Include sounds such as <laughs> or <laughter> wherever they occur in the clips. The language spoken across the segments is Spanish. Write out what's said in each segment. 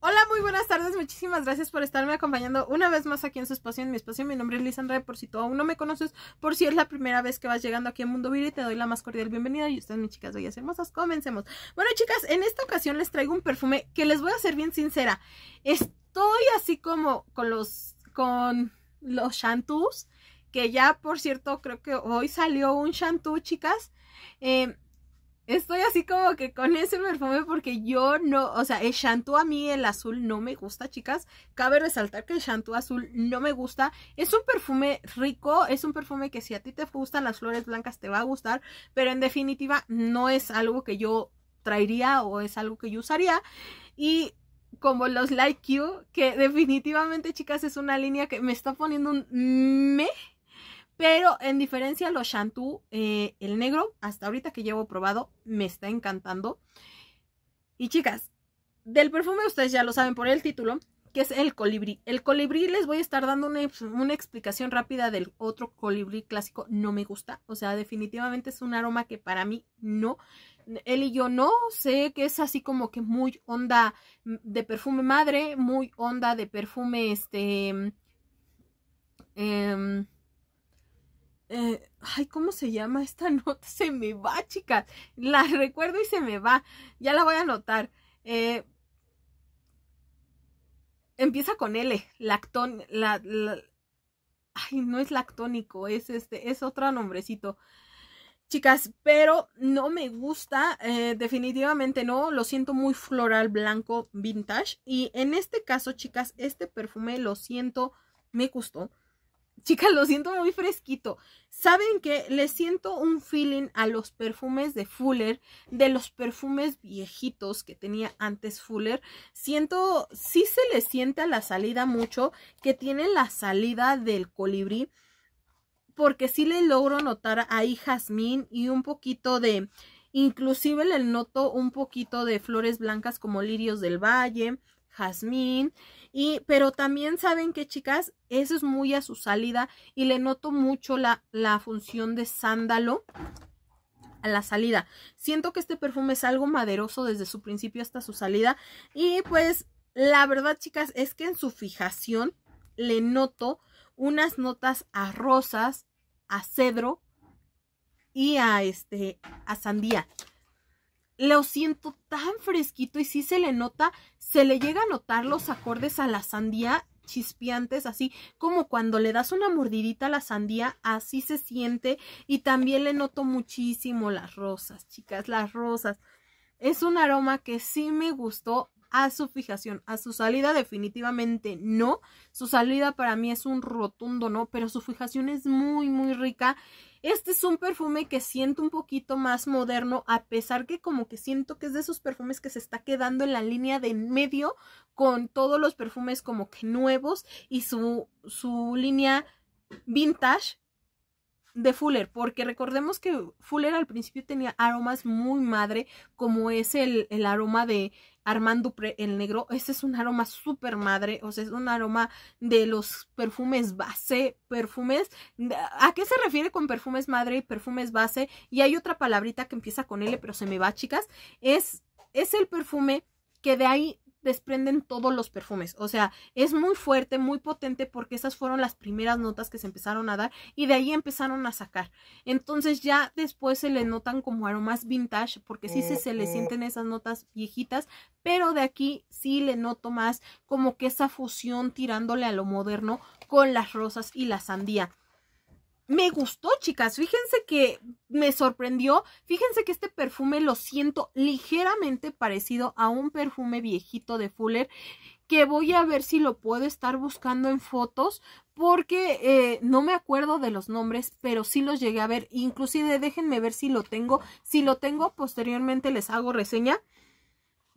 Hola, muy buenas tardes. Muchísimas gracias por estarme acompañando una vez más aquí en su espacio, en mi espacio. Mi nombre es Andrade, por si tú aún no me conoces, por si es la primera vez que vas llegando aquí a Mundo y te doy la más cordial bienvenida y ustedes, mis chicas bellas hermosas, comencemos. Bueno, chicas, en esta ocasión les traigo un perfume que les voy a ser bien sincera. Estoy así como con los, con los shantus, que ya, por cierto, creo que hoy salió un Chantú chicas. Eh, Estoy así como que con ese perfume porque yo no, o sea, el shantú a mí el azul no me gusta, chicas. Cabe resaltar que el shantú azul no me gusta. Es un perfume rico, es un perfume que si a ti te gustan las flores blancas te va a gustar, pero en definitiva no es algo que yo traería o es algo que yo usaría. Y como los Like You, que definitivamente, chicas, es una línea que me está poniendo un me pero en diferencia a los chantú eh, el negro, hasta ahorita que llevo probado, me está encantando. Y chicas, del perfume ustedes ya lo saben por el título, que es el colibrí. El colibrí les voy a estar dando una, explicación rápida del otro colibrí clásico. No me gusta, o sea, definitivamente es un aroma que para mí no. Él y yo no, sé que es así como que muy onda de perfume madre, muy onda de perfume, este... Em, eh, ay, ¿cómo se llama esta <laughs> nota? Se me va, chicas. La recuerdo y se me va. Ya la voy a anotar. Eh, empieza con L, lactón, ay, no es lactónico, es este, es otro nombrecito. Chicas, pero no me gusta, eh, definitivamente no, lo siento muy floral blanco vintage. Y en este caso, chicas, este perfume lo siento, me gustó. Chicas, lo siento muy fresquito. ¿Saben qué? Le siento un feeling a los perfumes de Fuller, de los perfumes viejitos que tenía antes Fuller. Siento, sí se le siente a la salida mucho, que tiene la salida del colibrí, porque sí le logro notar ahí jazmín y un poquito de, inclusive le noto un poquito de flores blancas como lirios del valle, jazmín. Y, pero también saben que, chicas, eso es muy a su salida y le noto mucho la, la función de sándalo a la salida. Siento que este perfume es algo maderoso desde su principio hasta su salida. Y pues la verdad, chicas, es que en su fijación le noto unas notas a rosas, a cedro y a este a sandía lo siento tan fresquito y sí se le nota, se le llega a notar los acordes a la sandía chispeantes, así como cuando le das una mordidita a la sandía, así se siente y también le noto muchísimo las rosas, chicas, las rosas. Es un aroma que sí me gustó, a su fijación, a su salida definitivamente no. Su salida para mí es un rotundo no, pero su fijación es muy, muy rica. Este es un perfume que siento un poquito más moderno, a pesar que como que siento que es de esos perfumes que se está quedando en la línea de medio con todos los perfumes como que nuevos y su, su línea vintage de Fuller, porque recordemos que Fuller al principio tenía aromas muy madre, como es el, el aroma de Armando el negro. ese es un aroma súper madre, o sea, es un aroma de los perfumes base, perfumes... ¿A qué se refiere con perfumes madre y perfumes base? Y hay otra palabrita que empieza con L, pero se me va, chicas. Es, es el perfume que de ahí desprenden todos los perfumes. O sea, es muy fuerte, muy potente porque esas fueron las primeras notas que se empezaron a dar y de ahí empezaron a sacar. Entonces ya después se le notan como aromas vintage porque sí se, se le sienten esas notas viejitas, pero de aquí sí le noto más como que esa fusión tirándole a lo moderno con las rosas y la sandía me gustó, chicas. Fíjense que me sorprendió. Fíjense que este perfume lo siento ligeramente parecido a un perfume viejito de Fuller. Que voy a ver si lo puedo estar buscando en fotos. Porque eh, no me acuerdo de los nombres, pero sí los llegué a ver. Inclusive déjenme ver si lo tengo. Si lo tengo, posteriormente les hago reseña.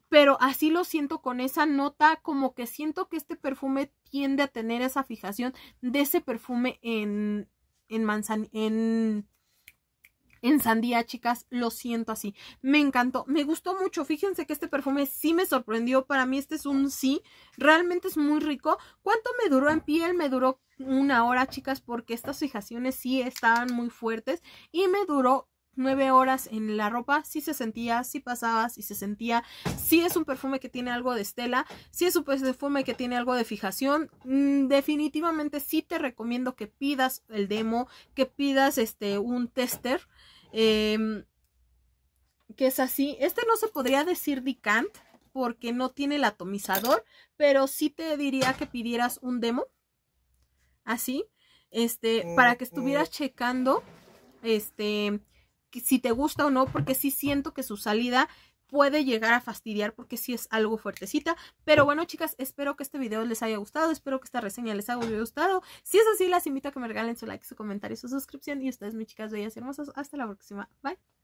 Pero así lo siento con esa nota, como que siento que este perfume tiende a tener esa fijación de ese perfume en, en, manzan en, en sandía, chicas, lo siento así. Me encantó, me gustó mucho. Fíjense que este perfume sí me sorprendió. Para mí este es un sí. Realmente es muy rico. ¿Cuánto me duró en piel? Me duró una hora, chicas, porque estas fijaciones sí estaban muy fuertes. Y me duró nueve horas en la ropa, si se sentía, si pasaba, si se sentía. si es un perfume que tiene algo de estela, si es un perfume que tiene algo de fijación. Mm, definitivamente sí te recomiendo que pidas el demo, que pidas este un tester. Em, que es así. Este no se podría decir decant porque no tiene el atomizador, pero sí te diría que pidieras un demo. Así, este, para que estuvieras mm, mm. checando, este, si te gusta o no, porque sí siento que su salida puede llegar a fastidiar porque sí es algo fuertecita. Pero bueno, chicas, espero que este video les haya gustado. Espero que esta reseña les haya gustado. Si es así, las invito a que me regalen su like, su comentario, y su suscripción. Y ustedes, mis chicas bellas hermosas, hasta la próxima. Bye.